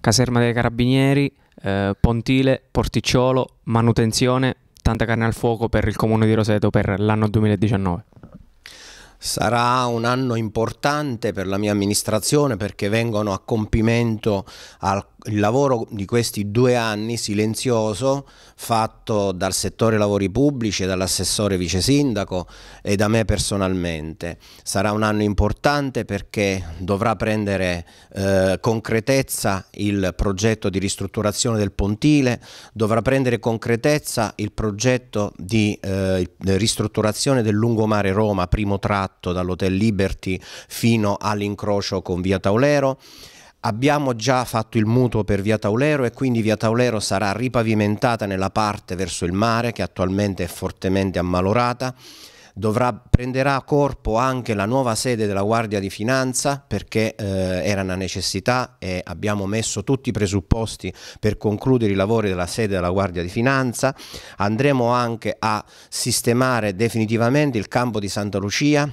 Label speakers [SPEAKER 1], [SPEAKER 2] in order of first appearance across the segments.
[SPEAKER 1] caserma dei carabinieri, eh, pontile, porticciolo, manutenzione, tanta carne al fuoco per il comune di Roseto per l'anno 2019. Sarà un anno importante per la mia amministrazione perché vengono a compimento al, il lavoro di questi due anni silenzioso fatto dal settore lavori pubblici, dall'assessore vice sindaco e da me personalmente. Sarà un anno importante perché dovrà prendere eh, concretezza il progetto di ristrutturazione del pontile, dovrà prendere concretezza il progetto di eh, ristrutturazione del lungomare Roma, primo tratto fatto dall'Hotel Liberty fino all'incrocio con Via Taulero. Abbiamo già fatto il mutuo per Via Taulero e quindi Via Taulero sarà ripavimentata nella parte verso il mare che attualmente è fortemente ammalorata dovrà, prenderà corpo anche la nuova sede della Guardia di Finanza perché eh, era una necessità e abbiamo messo tutti i presupposti per concludere i lavori della sede della Guardia di Finanza. Andremo anche a sistemare definitivamente il campo di Santa Lucia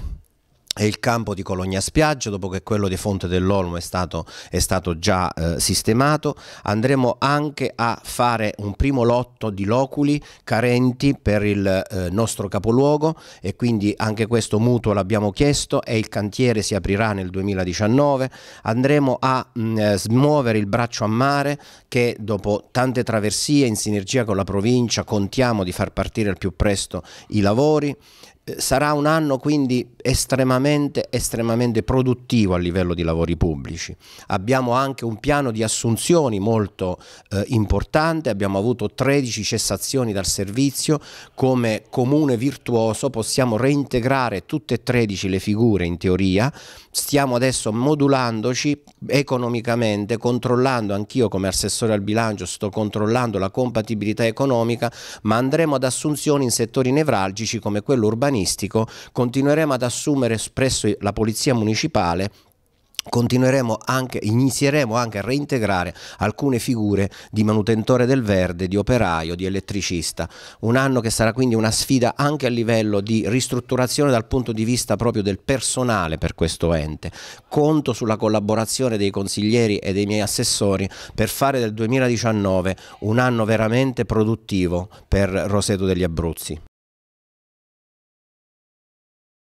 [SPEAKER 1] e il campo di Cologna Spiaggia, dopo che quello di Fonte dell'Olmo è stato, è stato già eh, sistemato, andremo anche a fare un primo lotto di loculi carenti per il eh, nostro capoluogo e quindi anche questo mutuo l'abbiamo chiesto e il cantiere si aprirà nel 2019. Andremo a mh, mm, eh, smuovere il braccio a mare che dopo tante traversie in sinergia con la provincia contiamo di far partire al più presto i lavori sarà un anno quindi estremamente, estremamente produttivo a livello di lavori pubblici. Abbiamo anche un piano di assunzioni molto eh, importante, abbiamo avuto 13 cessazioni dal servizio, come comune virtuoso possiamo reintegrare tutte e 13 le figure in teoria, stiamo adesso modulandoci economicamente, controllando, anch'io come assessore al bilancio sto controllando la compatibilità economica, ma andremo ad assunzioni in settori nevralgici come quello urbanistico urbanistico, continueremo ad assumere presso la Polizia Municipale continueremo anche, inizieremo anche a reintegrare alcune figure di manutentore del verde, di operaio, di elettricista. Un anno che sarà quindi una sfida anche a livello di ristrutturazione dal punto di vista proprio del personale per questo ente. Conto sulla collaborazione dei consiglieri e dei miei assessori per fare del 2019 un anno veramente produttivo per Roseto degli Abruzzi.